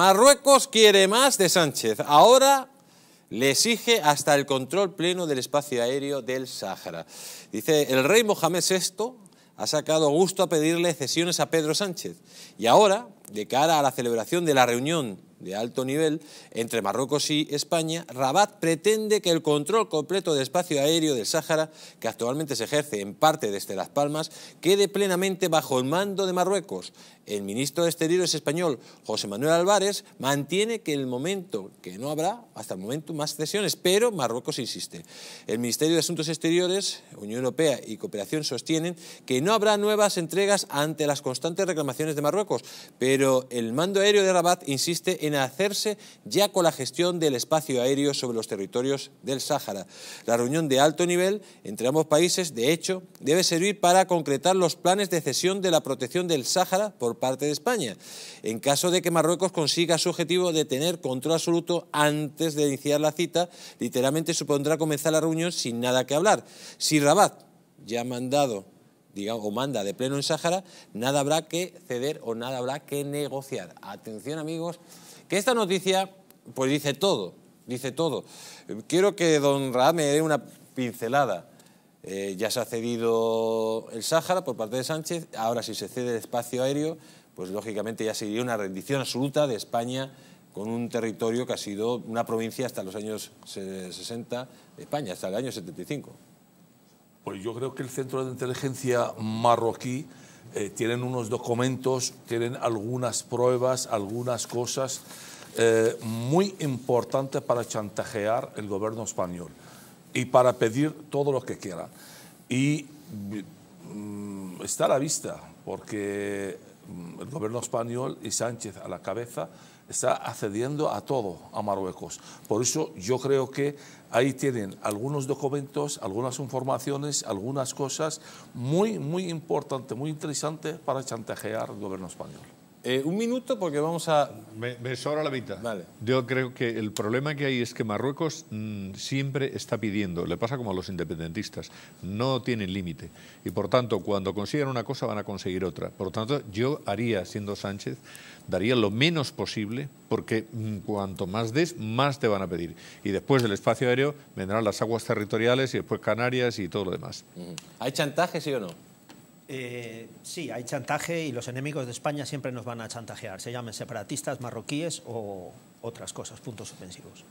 Marruecos quiere más de Sánchez. Ahora le exige hasta el control pleno del espacio aéreo del Sáhara. Dice, el rey Mohamed VI ha sacado gusto a pedirle cesiones a Pedro Sánchez. Y ahora, de cara a la celebración de la reunión de alto nivel entre Marruecos y España, Rabat pretende que el control completo del espacio aéreo del Sáhara, que actualmente se ejerce en parte desde Las Palmas, quede plenamente bajo el mando de Marruecos. El ministro de Exteriores español, José Manuel Álvarez, mantiene que el momento, que no habrá hasta el momento más cesiones, pero Marruecos insiste. El Ministerio de Asuntos Exteriores, Unión Europea y Cooperación sostienen que no habrá nuevas entregas ante las constantes reclamaciones de Marruecos, pero el mando aéreo de Rabat insiste en hacerse ya con la gestión del espacio aéreo sobre los territorios del Sáhara. La reunión de alto nivel entre ambos países, de hecho, debe servir para concretar los planes de cesión de la protección del Sáhara por parte de España, en caso de que Marruecos consiga su objetivo de tener control absoluto antes de iniciar la cita, literalmente supondrá comenzar la reunión sin nada que hablar. Si Rabat ya ha mandado digamos, o manda de pleno en Sáhara, nada habrá que ceder o nada habrá que negociar. Atención amigos, que esta noticia, pues dice todo, dice todo. Quiero que don Raad me dé una pincelada. Eh, ya se ha cedido el Sáhara por parte de Sánchez, ahora si se cede el espacio aéreo, pues lógicamente ya sería una rendición absoluta de España con un territorio que ha sido una provincia hasta los años 60 de España, hasta el año 75. Pues yo creo que el centro de inteligencia marroquí eh, tienen unos documentos, tienen algunas pruebas, algunas cosas eh, muy importantes para chantajear el gobierno español y para pedir todo lo que quieran. Y mm, está a la vista, porque mm, el gobierno español y Sánchez a la cabeza está accediendo a todo a Marruecos. Por eso yo creo que ahí tienen algunos documentos, algunas informaciones, algunas cosas muy, muy importantes, muy interesantes para chantajear al gobierno español. Eh, un minuto porque vamos a... Me, sobra la mitad. Yo creo que el problema que hay es que Marruecos mm, siempre está pidiendo, le pasa como a los independentistas, no tienen límite. Y por tanto, cuando consigan una cosa van a conseguir otra. Por tanto, yo haría, siendo Sánchez, daría lo menos posible porque mm, cuanto más des, más te van a pedir. Y después del espacio aéreo vendrán las aguas territoriales y después Canarias y todo lo demás. ¿Hay chantaje, sí o no? Eh, sí, hay chantaje y los enemigos de España siempre nos van a chantajear, se llamen separatistas, marroquíes o otras cosas, puntos ofensivos.